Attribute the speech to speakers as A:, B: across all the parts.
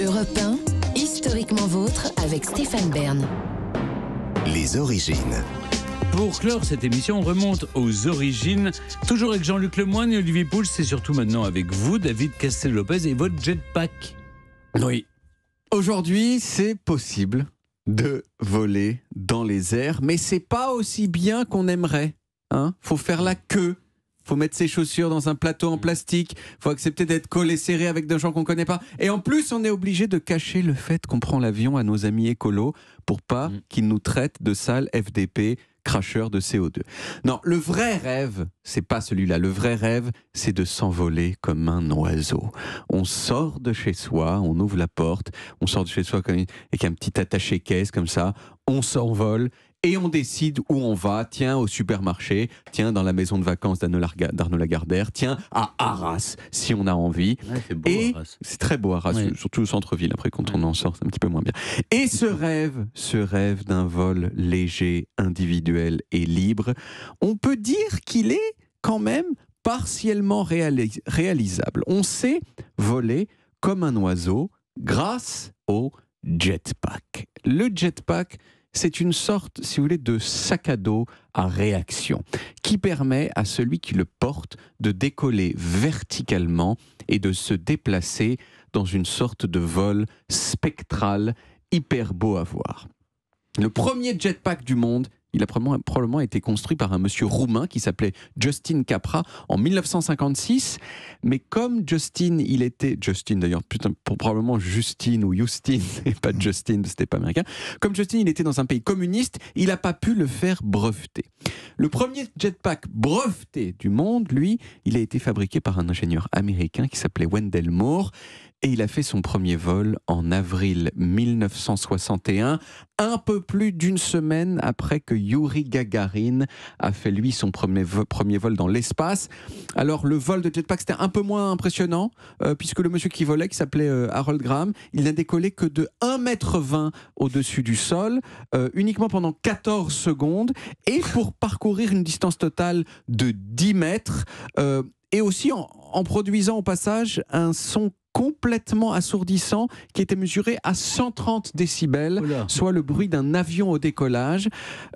A: Europe historiquement vôtre avec Stéphane Bern. Les origines. Pour clore cette émission, on remonte aux origines, toujours avec Jean-Luc Lemoyne et Olivier Pouls, c'est surtout maintenant avec vous, David Castel-Lopez et votre jetpack. Oui. Aujourd'hui, c'est possible de voler dans
B: les airs, mais c'est pas aussi bien qu'on aimerait. Hein Faut faire la queue faut mettre ses chaussures dans un plateau en mm. plastique, faut accepter d'être collé serré avec des gens qu'on connaît pas. Et en plus, on est obligé de cacher le fait qu'on prend l'avion à nos amis écolos pour pas mm. qu'ils nous traitent de sales FDP, cracheurs de CO2. Non, le vrai rêve, c'est pas celui-là. Le vrai rêve, c'est de s'envoler comme un oiseau. On sort de chez soi, on ouvre la porte, on sort de chez soi avec un petit attaché-caisse comme ça, on s'envole et on décide où on va. Tiens, au supermarché, tiens, dans la maison de vacances d'Arnaud Lagardère, tiens, à Arras, si on a envie. c'est très beau, Arras, surtout au centre-ville. Après, quand on en sort, c'est un petit peu moins bien. Et ce rêve, ce rêve d'un vol léger, individuel et libre, on peut dire qu'il est quand même partiellement réalisable. On sait voler comme un oiseau grâce au jetpack. Le jetpack, c'est une sorte, si vous voulez, de sac à dos à réaction qui permet à celui qui le porte de décoller verticalement et de se déplacer dans une sorte de vol spectral hyper beau à voir. Le premier jetpack du monde il a probablement, été construit par un monsieur roumain qui s'appelait Justin Capra en 1956. Mais comme Justin, il était. Justin d'ailleurs, probablement justin ou Justin, et pas Justin, c'était pas américain. Comme Justin, il était dans un pays communiste, il n'a pas pu le faire breveter. Le premier jetpack breveté du monde, lui, il a été fabriqué par un ingénieur américain qui s'appelait Wendell Moore et il a fait son premier vol en avril 1961, un peu plus d'une semaine après que Yuri Gagarin a fait lui son premier, premier vol dans l'espace. Alors le vol de jetpack c'était un peu moins impressionnant euh, puisque le monsieur qui volait, qui s'appelait euh, Harold Graham, il n'a décollé que de 1,20 m au-dessus du sol, euh, uniquement pendant 14 secondes et pour parcourir une distance totale de 10 mètres et aussi en, produisant au passage un son complètement assourdissant qui était mesuré à 130 décibels, soit le bruit d'un avion au décollage.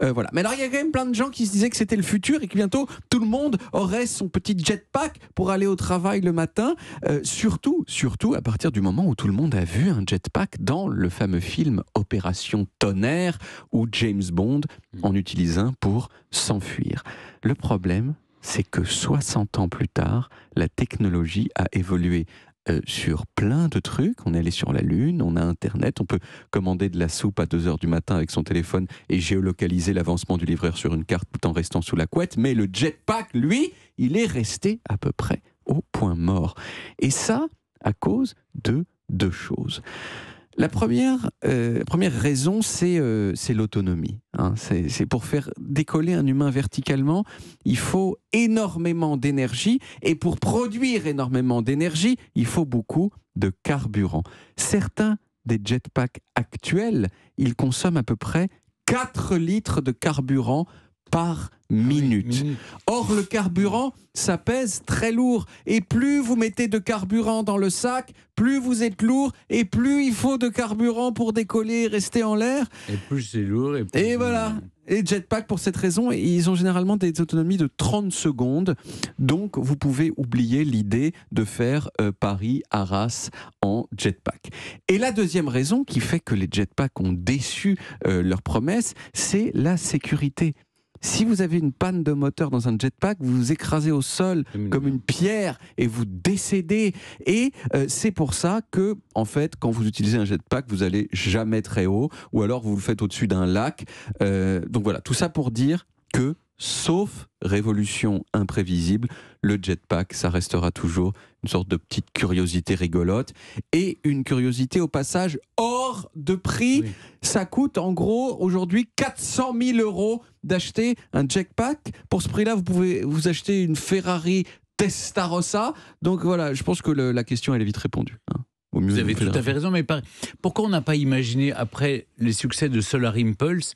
B: Euh, voilà. Mais alors il y a quand même plein de gens qui se disaient que c'était le futur et que bientôt tout le monde aurait son petit jetpack pour aller au travail le matin. Euh, surtout, surtout à partir du moment où tout le monde a vu un jetpack dans le fameux film Opération Tonnerre où James Bond hmm. en utilise un pour s'enfuir. Le problème, c'est que 60 ans plus tard, la technologie a évolué euh, sur plein de trucs. On est allé sur la Lune, on a Internet, on peut commander de la soupe à 2h du matin avec son téléphone et géolocaliser l'avancement du livreur sur une carte tout en restant sous la couette. Mais le jetpack, lui, il est resté à peu près au point mort. Et ça, à cause de deux choses. La première, euh, première raison, c'est euh, l'autonomie. Hein. C'est pour faire décoller un humain verticalement, il faut énormément d'énergie. Et pour produire énormément d'énergie, il faut beaucoup de carburant. Certains des jetpacks actuels, ils consomment à peu près 4 litres de carburant par ah minutes. Or, le carburant, ça pèse très lourd. Et plus vous mettez de carburant dans le sac, plus vous êtes lourd et plus il faut de carburant pour décoller et rester en l'air.
A: Et plus c'est lourd. Et, et voilà.
B: Et Jetpack, pour cette raison, ils ont généralement des autonomies de 30 secondes. Donc, vous pouvez oublier l'idée de faire euh, Paris-Arras en Jetpack. Et la deuxième raison qui fait que les Jetpacks ont déçu euh, leurs promesses, c'est la sécurité. Si vous avez une panne de moteur dans un jetpack, vous vous écrasez au sol comme une pierre et vous décédez. Et euh, c'est pour ça que, en fait, quand vous utilisez un jetpack, vous n'allez jamais très haut, ou alors vous le faites au-dessus d'un lac. Euh, donc voilà, tout ça pour dire que sauf révolution imprévisible, le jetpack, ça restera toujours une sorte de petite curiosité rigolote et une curiosité au passage hors de prix. Ça coûte en gros aujourd'hui 400 000 euros d'acheter un jetpack. Pour ce prix-là, vous pouvez vous acheter une Ferrari
A: Testarossa. Donc voilà, je pense que la question, elle est vite répondue. Hein. vous avez tout à fait raison, mais pourquoi on n'a pas imaginé, après les succès de Solar Impulse,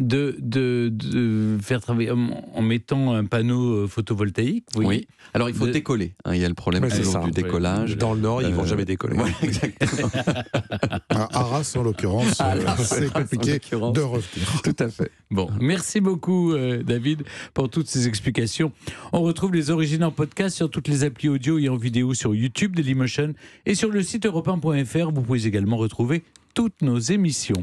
A: de, faire travailler en, mettant un panneau euh, photovoltaïque. Oui. Alors il faut décoller.
B: Hein. il y a le problème du décollage. Dans le Nord, ils ils vont euh, jamais décoller.
A: exactement. à Arras, en l'occurrence, euh, c'est compliqué de revenir. Tout à fait. Bon, merci beaucoup, David, pour toutes ces explications. On retrouve les origines en podcast sur toutes les applis audio et en vidéo sur YouTube, de l'Emotion et sur le site europe vous pouvez également retrouver toutes nos émissions.